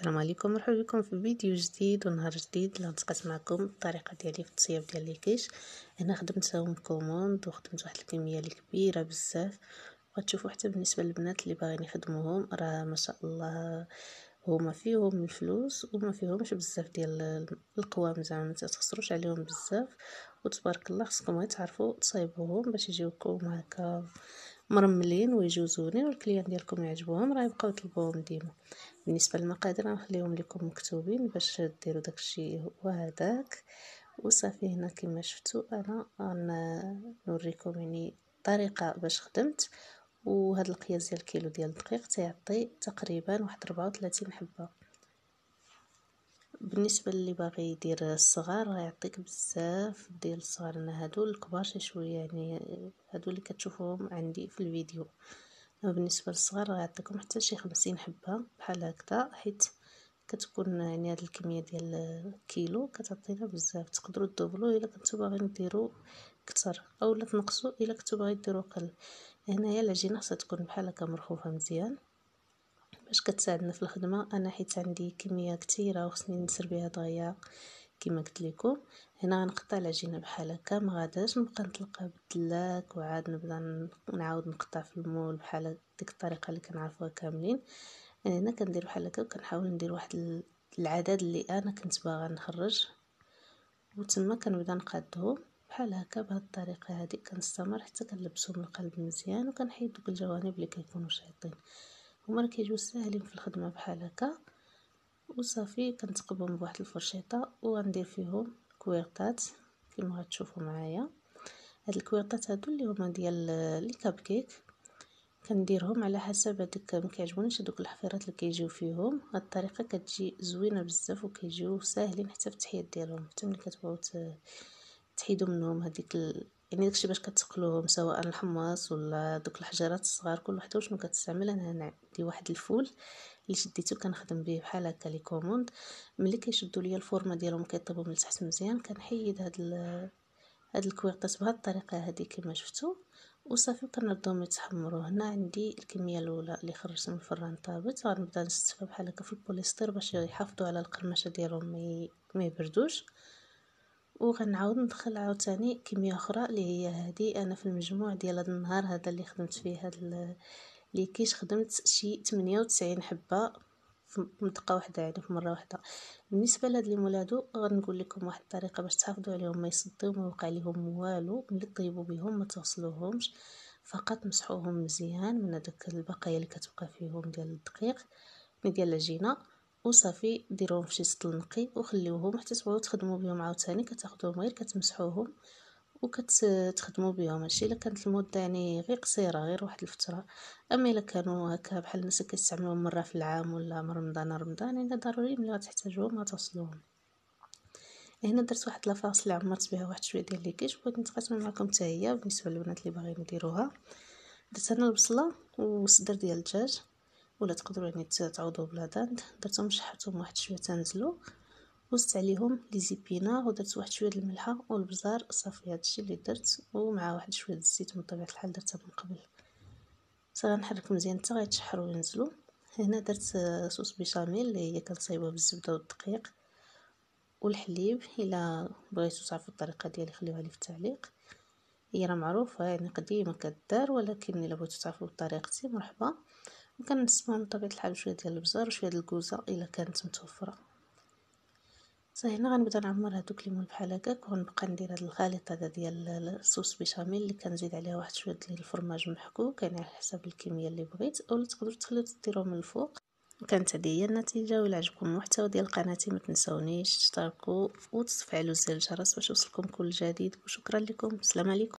السلام عليكم مرحبا بكم في فيديو جديد ونهار جديد اللي غنتقاس معكم الطريقه ديالي في التصيب ديال ليكيش هنا خدمت هوم كوموند وخدمت واحد الكميه اللي كبيره بزاف وغتشوفوا حتى بالنسبه للبنات اللي باغيين يخدموهم راه ما شاء الله هما فيهم الفلوس وما فيهمش بزاف ديال القوام زعما ما تخسروش عليهم بزاف وتبارك الله خصكم غير تعرفوا تصايبوهم باش يجيوكم هكا مرملين ويجوزوني والكليان ديالكم يعجبوهم راه يبقاو يطلبوهم ديما بالنسبه للمقادير غنخليهم لكم مكتوبين باش ديروا داكشي وهداك وصافي هنا كما شفتوا انا غنوريكم يعني الطريقه باش خدمت وهاد القياس ديال الكيلو ديال الدقيق تيعطي تقريبا واحد 34 حبه بالنسبه اللي باغي يدير الصغار يعطيك بزاف ديال الصغار انا هادو الكبار شي شويه يعني هادو اللي كتشوفوهم عندي في الفيديو بالنسبه للصغار غيعطيكم حتى شي خمسين حبه بحال هكذا حيت كتكون يعني هاد الكميه ديال الكيلو كتعطينا بزاف تقدروا تدوبلو الا كنتو باغيين ديروا اكثر اولا تنقصوا الا كنتو باغيين ديروا قل هنايا العجينه خصها تكون بحال هكا مرخوفه مزيان باش كتساعدنا في الخدمه انا حيت عندي كميه كثيره وخصني نسر بها دغيا كما قلت لكم هنا غنقطع العجينه بحال هكا ما غاداش نبقى نطلقها بالدلاك وعاد نبدا نعاود نقطع في المول بحال ديك الطريقه اللي كنعرفوها كاملين انا هنا كندير بحال هكا وكنحاول ندير واحد العدد اللي انا كنت باغا نخرج وتما كنبدا نقادو بحال هكا بهاد الطريقه هادي كنستمر حتى كنلبسو من القلب مزيان وكنحيد دوك الجوانب اللي كيكونوا شايطين هما كيجيو ساهلين في الخدمه بحال هكا وصافي كنتقبهم بواحد الفرشيطه وغندير فيهم كويرطات كما غتشوفوا معايا هاد الكويرطات هادو اللي هما ديال لي كاب كيك كنديرهم على حسب هادوك مكيعجبونيش هادوك الحفيرات اللي كيجيو فيهم هاد الطريقه كتجي زوينه بزاف وكيجيو ساهلين حتى في التحيات ديالهم حتى ملي كتبغيو تحيدوا منهم هذيك ال... يعني داكشي باش كتقلوهم سواء الحمص ولا دوك الحجرات الصغار كل وحده وشنو كتستعمل انا عندي واحد الفول اللي شديته كنخدم به بحال هكا لي كوموند ملي كيشدوا ليا الفورمه ديالهم كيطيبوا من التحت مزيان كنحيد هاد هاد الكويرطات بهاد الطريقه هادي كما شفتو وصافي كنردهم يتحمروا هنا عندي الكميه الاولى اللي خرجت من الفران طابت غنبدا نستفها بحال هكا في البوليستير باش يحافظوا على القرمشه ديالهم ما يبردوش وغنعاود ندخل عاوتاني كميه اخرى اللي هي هذه انا في المجموع ديال هذا النهار هذا اللي خدمت فيه هذا اللي كيش خدمت شي 98 حبه في منطقه واحده يعني في مره واحده بالنسبه لهاد لي مولادو غنقول لكم واحد الطريقه باش تحافظوا عليهم ما يصدوا ما يوقع لهم والو ملي طيبوا بهم ما توصلوهمش فقط مسحوهم مزيان من هذوك البقايا اللي كتبقى فيهم ديال الدقيق ديال العجينه وصافي ديروهم فشي سطل نقي وخليوهم حتى تبغيو تخدمو بيهم عاوتاني كتاخدوهم غير كتمسحوهم وكتخدمو بيهم هادشي الا كانت المده يعني غير قصيره غير واحد الفتره اما الا كانوا هكا بحال الناس كيستعملوهم مره في العام ولا من رمضان رمضان يعني ضروري ملي غتحتاجوهم غتوصلوهم هنا درت واحد لافاص اللي عمرت بها واحد شويه ديال ليكيش بغيت نتقاسم معكم حتى هي بالنسبه للبنات اللي باغيين يديروها درت هنا البصله والصدر ديال الدجاج ولا تقدروا يعني بلا بالهضاند درتهم شحرتهم واحد شويه تنزلوا وزدت عليهم لي زيبينا ودرت واحد شويه الملحه والبزار صافي هادشي اللي درت ومع واحد شويه الزيت من طبيعه الحال درتها من قبل صافي نحرك مزيان حتى غيتشحروا وينزلوا هنا درت صوص بيشاميل اللي هي كنصايبها بالزبده والدقيق والحليب الا بغيتو تعرفوا الطريقه ديالي خليوها لي في التعليق هي راه معروفه يعني قديمه كدار ولكن الا بغيتو تعرفوا طريقتي مرحبا وكنسمع من طبيعه الحال شويه ديال البزار وشويه ديال الكوزه الا كانت متوفره هنا غنبدا نعمر هادوك الليمون بحال هكاك وغنبقى ندير هاد الخليط هذا ديال الصوص بيشاميل اللي كنزيد عليها واحد شويه ديال الفرماج محكوك يعني على حسب الكميه اللي بغيت اولا تقدروا تخليو ديروه من الفوق كانت هذه هي النتيجه ولا عجبكم المحتوى ديال قناتي ما تنساونيش تشتركوا وتفعلوا زر الجرس باش يوصلكم كل جديد وشكرا لكم السلام عليكم